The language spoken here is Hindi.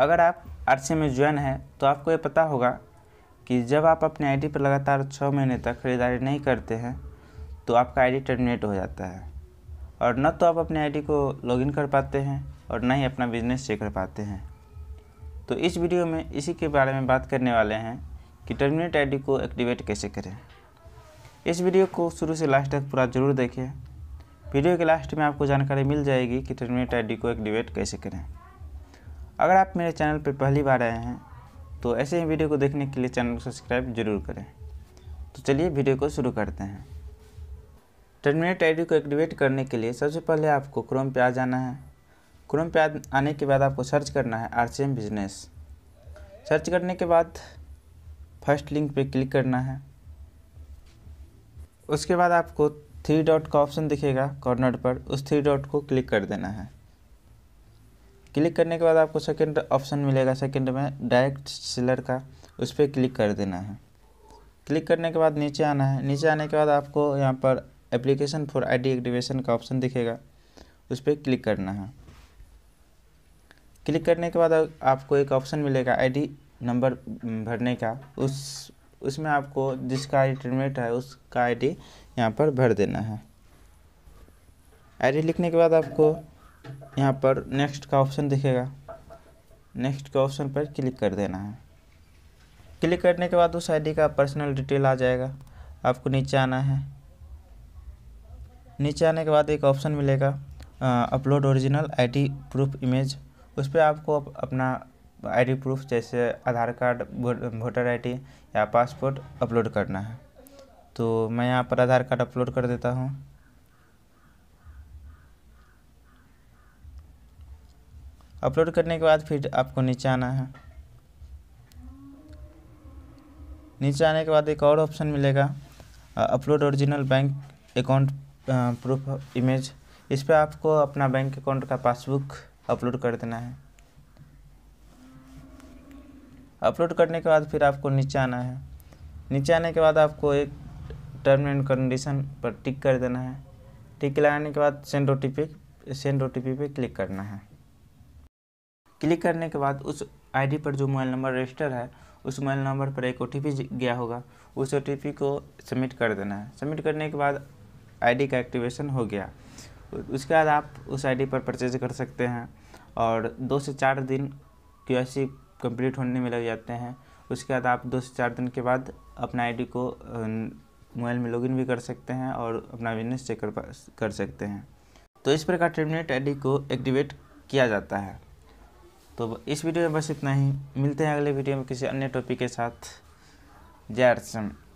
अगर आप आर में ज्वाइन है तो आपको ये पता होगा कि जब आप अपने आईडी पर लगातार छः महीने तक खरीदारी नहीं करते हैं तो आपका आईडी टर्मिनेट हो जाता है और न तो आप अपने आईडी को लॉगिन कर पाते हैं और न ही अपना बिजनेस चेक कर पाते हैं तो इस वीडियो में इसी के बारे में बात करने वाले हैं कि टर्मिनेट आईडी को एक्टिवेट कैसे करें इस वीडियो को शुरू से लास्ट तक पूरा ज़रूर देखें वीडियो के लास्ट में आपको जानकारी मिल जाएगी कि टर्मिनेट डी को एक्टिवेट कैसे करें अगर आप मेरे चैनल पर पहली बार आए हैं तो ऐसे ही वीडियो को देखने के लिए चैनल को सब्सक्राइब जरूर करें तो चलिए वीडियो को शुरू करते हैं टर्मिनेट आईडी को एक्टिवेट करने के लिए सबसे पहले आपको क्रोम पे आ जाना है क्रोम पे आने के बाद आपको सर्च करना है आर बिजनेस सर्च करने के बाद फर्स्ट लिंक पे क्लिक करना है उसके बाद आपको थ्री डॉट का ऑप्शन दिखेगा कॉर्नर पर उस थ्री डॉट को क्लिक कर देना है क्लिक करने के बाद आपको सेकंड ऑप्शन मिलेगा सेकंड में डायरेक्ट सेलर का उस पर क्लिक कर देना है क्लिक करने के बाद नीचे आना है नीचे आने के बाद आपको यहाँ पर एप्लीकेशन फॉर आईडी एक्टिवेशन का ऑप्शन दिखेगा उस पर क्लिक करना है क्लिक करने के बाद आपको एक ऑप्शन मिलेगा आई नंबर भरने का उस उसमें आपको जिसका इंटरनेट है उसका आई यहाँ पर भर देना है आई लिखने के बाद आपको यहाँ पर नेक्स्ट का ऑप्शन दिखेगा नेक्स्ट के ऑप्शन पर क्लिक कर देना है क्लिक करने के बाद उस आईडी का पर्सनल डिटेल आ जाएगा आपको नीचे आना है नीचे आने के बाद एक ऑप्शन मिलेगा upload original ID proof image उस पर आपको अपना आईडी प्रूफ जैसे आधार कार्ड वोटर आईडी या पासपोर्ट अपलोड करना है तो मैं यहाँ पर आधार कार्ड अपलोड कर देता हूँ अपलोड करने के बाद फिर आपको नीचे आना है नीचे आने के बाद एक और ऑप्शन मिलेगा upload original bank account proof image इस पर आपको अपना बैंक अकाउंट का पासबुक अपलोड कर देना है अपलोड करने के बाद फिर आपको नीचे आना है नीचे आने के बाद आपको एक टर्म एंड कंडीशन पर टिक कर देना है टिक लगाने के बाद send O T P send O T P पे क्लिक करना है क्लिक करने के बाद उस आईडी पर जो मोबाइल नंबर रजिस्टर है उस मोबाइल नंबर पर एक ओ गया होगा उस ओ को सबमिट कर देना है सबमिट करने के बाद आईडी का एक्टिवेशन हो गया उसके बाद आप उस आईडी पर परचेज कर सकते हैं और दो से चार दिन क्यू आई कंप्लीट होने में लग जाते हैं उसके बाद आप दो से चार दिन के बाद अपना आईडी को मोबाइल में लॉगिन भी कर सकते हैं और अपना बिजनेस चेक कर सकते हैं तो इस प्रकार टर्मिनेट आईडी को एक्टिवेट किया जाता है तो इस वीडियो में बस इतना ही मिलते हैं अगले वीडियो में किसी अन्य टॉपिक के साथ जय अर्सम